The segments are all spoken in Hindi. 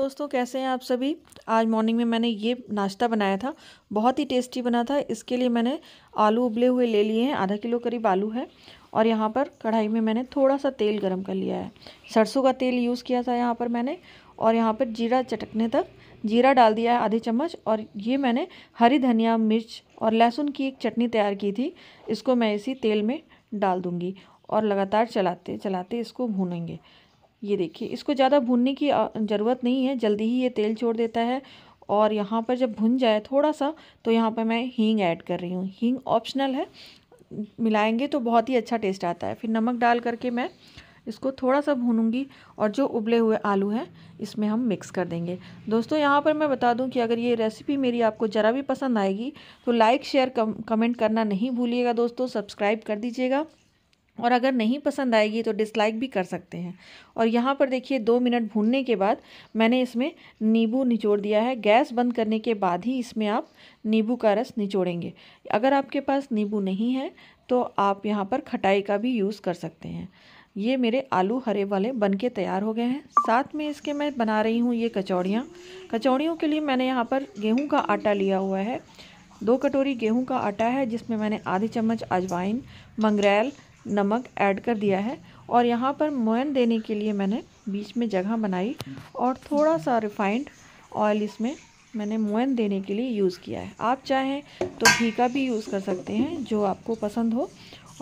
दोस्तों कैसे हैं आप सभी आज मॉर्निंग में मैंने ये नाश्ता बनाया था बहुत ही टेस्टी बना था इसके लिए मैंने आलू उबले हुए ले लिए हैं आधा किलो करीब आलू है और यहाँ पर कढ़ाई में मैंने थोड़ा सा तेल गरम कर लिया है सरसों का तेल यूज़ किया था यहाँ पर मैंने और यहाँ पर जीरा चटकने तक जीरा डाल दिया है आधे चम्मच और ये मैंने हरी धनिया मिर्च और लहसुन की एक चटनी तैयार की थी इसको मैं इसी तेल में डाल दूँगी और लगातार चलाते चलाते इसको भूनेंगे ये देखिए इसको ज़्यादा भूनने की ज़रूरत नहीं है जल्दी ही ये तेल छोड़ देता है और यहाँ पर जब भुन जाए थोड़ा सा तो यहाँ पर मैं हींग ऐड कर रही हूँ हींग ऑप्शनल है मिलाएंगे तो बहुत ही अच्छा टेस्ट आता है फिर नमक डाल करके मैं इसको थोड़ा सा भूनूंगी और जो उबले हुए आलू हैं इसमें हम मिक्स कर देंगे दोस्तों यहाँ पर मैं बता दूँ कि अगर ये रेसिपी मेरी आपको ज़रा भी पसंद आएगी तो लाइक शेयर कम, कमेंट करना नहीं भूलिएगा दोस्तों सब्सक्राइब कर दीजिएगा और अगर नहीं पसंद आएगी तो डिसलाइक भी कर सकते हैं और यहाँ पर देखिए दो मिनट भूनने के बाद मैंने इसमें नींबू निचोड़ दिया है गैस बंद करने के बाद ही इसमें आप नींबू का रस निचोड़ेंगे अगर आपके पास नींबू नहीं है तो आप यहाँ पर खटाई का भी यूज़ कर सकते हैं ये मेरे आलू हरे वाले बन के तैयार हो गए हैं साथ में इसके मैं बना रही हूँ ये कचौड़ियाँ कचौड़ियों के लिए मैंने यहाँ पर गेहूँ का आटा लिया हुआ है दो कटोरी गेहूं का आटा है जिसमें मैंने आधी चम्मच अजवाइन मंगरेल नमक ऐड कर दिया है और यहाँ पर मोयन देने के लिए मैंने बीच में जगह बनाई और थोड़ा सा रिफाइंड ऑयल इसमें मैंने मोयन देने के लिए यूज़ किया है आप चाहें तो घी का भी यूज़ कर सकते हैं जो आपको पसंद हो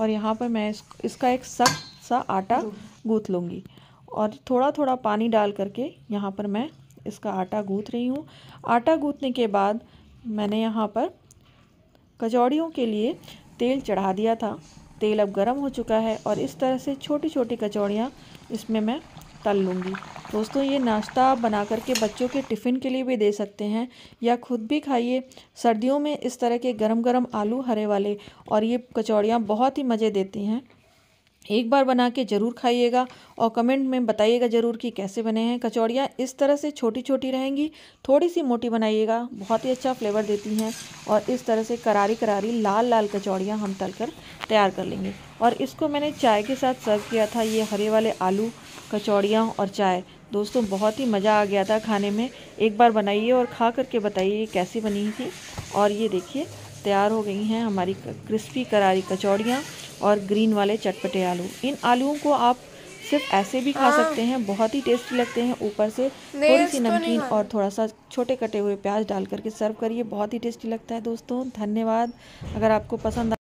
और यहाँ पर मैं इसका एक सख्त सा आटा गूँथ लूँगी और थोड़ा थोड़ा पानी डाल करके यहाँ पर मैं इसका आटा गूँथ रही हूँ आटा गूँथने के बाद मैंने यहाँ पर कचौड़ियों के लिए तेल चढ़ा दिया था तेल अब गर्म हो चुका है और इस तरह से छोटी छोटी कचौड़ियाँ इसमें मैं तल लूँगी दोस्तों ये नाश्ता बना करके बच्चों के टिफ़िन के लिए भी दे सकते हैं या खुद भी खाइए सर्दियों में इस तरह के गरम गरम आलू हरे वाले और ये कचौड़ियाँ बहुत ही मज़े देती हैं एक बार बना के ज़रूर खाइएगा और कमेंट में बताइएगा ज़रूर कि कैसे बने हैं कचौड़ियाँ इस तरह से छोटी छोटी रहेंगी थोड़ी सी मोटी बनाइएगा बहुत ही अच्छा फ्लेवर देती हैं और इस तरह से करारी करारी लाल लाल कचौड़ियाँ हम तल कर तैयार कर लेंगे और इसको मैंने चाय के साथ सर्व किया था ये हरे वाले आलू कचौड़ियाँ और चाय दोस्तों बहुत ही मज़ा आ गया था खाने में एक बार बनाइए और खा करके बताइए कैसी बनी थी और ये देखिए तैयार हो गई हैं हमारी क्रिस्पी करारी कचौड़ियाँ और ग्रीन वाले चटपटे आलू इन आलूओं को आप सिर्फ ऐसे भी खा हाँ। सकते हैं बहुत ही टेस्टी लगते हैं ऊपर से थोड़ी सी नमकीन हाँ। और थोड़ा सा छोटे कटे हुए प्याज डाल करके सर्व करिए बहुत ही टेस्टी लगता है दोस्तों धन्यवाद अगर आपको पसंद